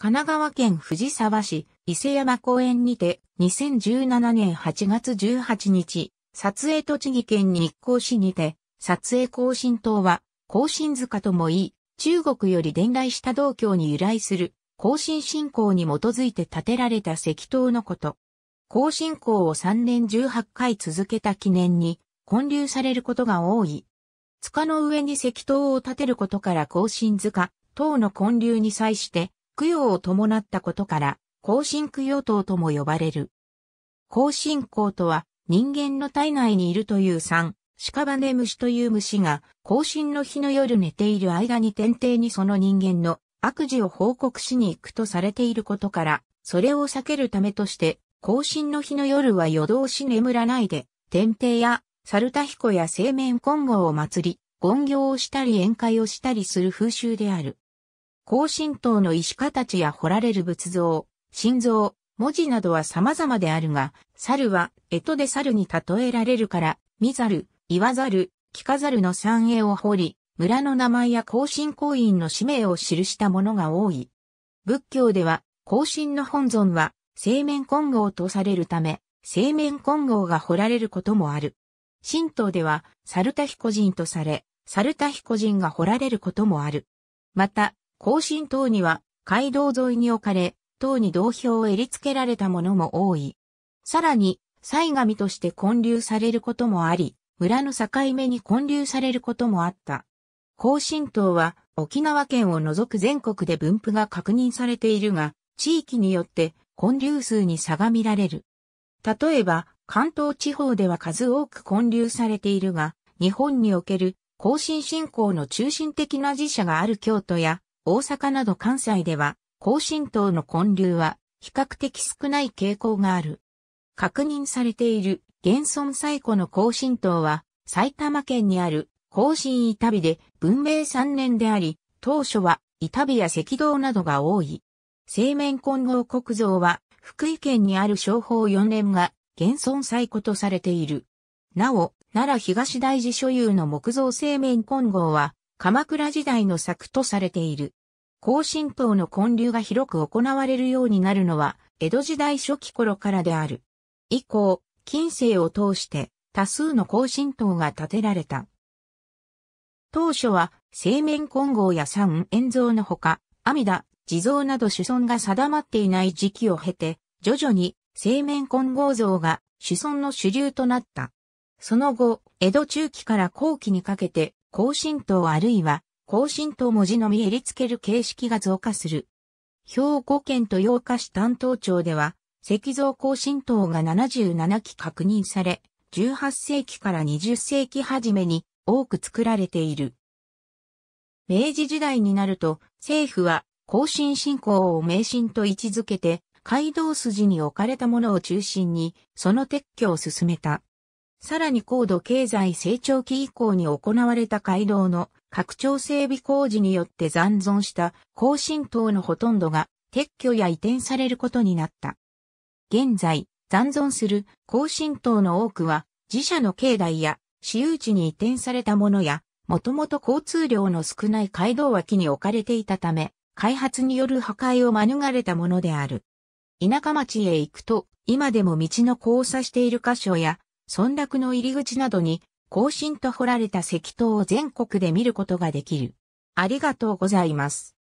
神奈川県藤沢市伊勢山公園にて2017年8月18日、撮影栃木県日光市にて、撮影更新塔は、更新塚ともいい、中国より伝来した道教に由来する、更新信仰に基づいて建てられた石塔のこと。更新校を3年18回続けた記念に、建立されることが多い。塚の上に石塔を建てることから更新塚、塔の建立に際して、供養を伴ったことから、後進供養塔とも呼ばれる。更新行とは、人間の体内にいるという三、屍虫という虫が、後進の日の夜寝ている間に天帝にその人間の悪事を報告しに行くとされていることから、それを避けるためとして、更新の日の夜は夜通し眠らないで、天帝や、猿田彦や青面金剛を祭り、権行をしたり宴会をしたりする風習である。高神道の石形や彫られる仏像、心臓、文字などは様々であるが、猿は、江戸で猿に例えられるから、見猿、言わ猿、聞か猿の三栄を彫り、村の名前や高進行員の氏名を記したものが多い。仏教では、高進の本尊は、青面金剛とされるため、青面金剛が彫られることもある。神道では、猿田彦人とされ、猿田彦人が彫られることもある。また、更新塔には街道沿いに置かれ、塔に同票を襟付けられたものも多い。さらに、祭神として建立されることもあり、村の境目に建立されることもあった。更新塔は沖縄県を除く全国で分布が確認されているが、地域によって建立数に差が見られる。例えば、関東地方では数多く建立されているが、日本における後進信仰の中心的な寺社がある京都や大阪など関西では、高浸透の混流は比較的少ない傾向がある。確認されている現存最古の高浸透は、埼玉県にある高新板火で文明3年であり、当初は板火や赤道などが多い。製麺混合国造は、福井県にある商法4年が現存最古とされている。なお、奈良東大寺所有の木造製麺混合は、鎌倉時代の作とされている。後進党の混流が広く行われるようになるのは、江戸時代初期頃からである。以降、近世を通して多数の後進党が建てられた。当初は、製麺混合や三円像のほか、阿弥陀、地蔵など主尊が定まっていない時期を経て、徐々に製麺混合像が主尊の主流となった。その後、江戸中期から後期にかけて、後進党あるいは更新と文字のみえりつける形式が増加する。兵庫県豊岡市担当庁では、石像更新塔が77基確認され、18世紀から20世紀初めに多く作られている。明治時代になると、政府は更新信仰を迷信と位置づけて、街道筋に置かれたものを中心に、その撤去を進めた。さらに高度経済成長期以降に行われた街道の拡張整備工事によって残存した更新塔のほとんどが撤去や移転されることになった。現在、残存する更新塔の多くは自社の境内や私有地に移転されたものや、もともと交通量の少ない街道脇に置かれていたため、開発による破壊を免れたものである。田舎町へ行くと、今でも道の交差している箇所や、村落の入り口などに更新と掘られた石塔を全国で見ることができる。ありがとうございます。